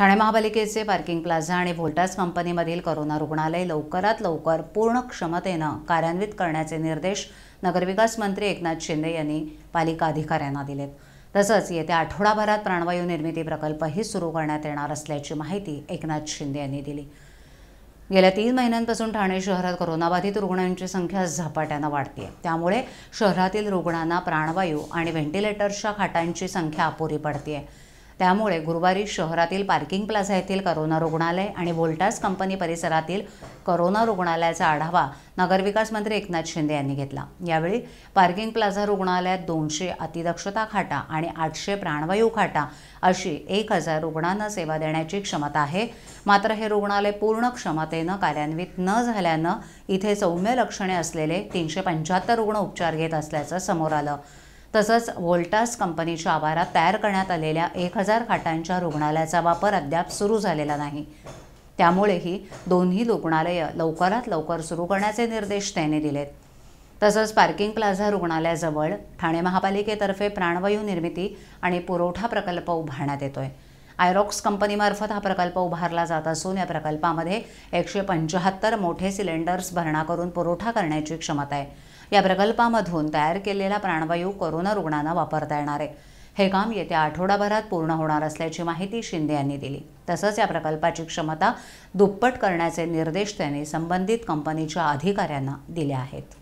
ठाणे महापालिकेचे parking plaza आणि व्होल्टास कंपनीमधील करोना रुग्णालय लवकरात लवकर पूर्ण क्षमतेनं कार्यान्वित करण्याचे निर्देश नगरविकास मंत्री एकनाथ शिंदे यांनी पालिका अधिकाऱ्यांना दिलेत तसंच येत्या आठवडाभरात प्राणवायू निर्मिती प्रकल्पही सुरू करण्यात येणार असल्याची माहिती एकनाथ शिंदे यांनी दिली गेल्या तीन महिन्यांपासून ठाणे शहरात कोरोनाबाधित रुग्णांची संख्या झपाट्यानं वाढते त्यामुळे शहरातील रुग्णांना प्राणवायू आणि व्हेंटिलेटर्सच्या खाटांची संख्या अपुरी पडते आहे त्यामुळे गुरुवारी शहरातील पार्किंग प्लाझा येथील करोना रुग्णालय आणि वोल्टास कंपनी परिसरातील करोना रुग्णालयाचा आढावा नगरविकास मंत्री एकनाथ शिंदे यांनी घेतला यावेळी पार्किंग प्लाझा रुग्णालयात दोनशे अतिदक्षता खाटा आणि आठशे प्राणवायू खाटा अशी एक हजार रुग्णांना सेवा देण्याची क्षमता आहे मात्र हे रुग्णालय पूर्ण क्षमतेनं कार्यान्वित न झाल्यानं इथे सौम्य लक्षणे असलेले तीनशे पंच्याहत्तर रुग्ण उपचार घेत असल्याचं समोर आलं तसंच व्होल्टास कंपनीच्या आवारात तयार करण्यात आलेल्या एक हजार खाटांच्या रुग्णालयाचा वापर अद्याप सुरू झालेला नाही त्यामुळेही दोन्ही रुग्णालयं लवकरात लवकर सुरू करण्याचे निर्देश त्यांनी दिलेत तसंच पार्किंग प्लाझा रुग्णालयाजवळ ठाणे महापालिकेतर्फे प्राणवायू निर्मिती आणि पुरवठा प्रकल्प उभारण्यात येतोय आयरॉक्स कंपनीमार्फत हा प्रकल्प उभारला जात असून या प्रकल्पामध्ये एकशे पंचाहत्तर मोठे सिलेंडर्स भरणा करून पुरवठा करण्याची क्षमता आहे या प्रकल्पामधून तयार केलेला प्राणवायू कोरोना रुग्णांना वापरता येणार आहे हे काम येत्या आठवडाभरात पूर्ण होणार असल्याची माहिती शिंदे यांनी दिली तसंच या प्रकल्पाची क्षमता दुप्पट करण्याचे निर्देश त्यांनी संबंधित कंपनीच्या अधिकाऱ्यांना दिले आहेत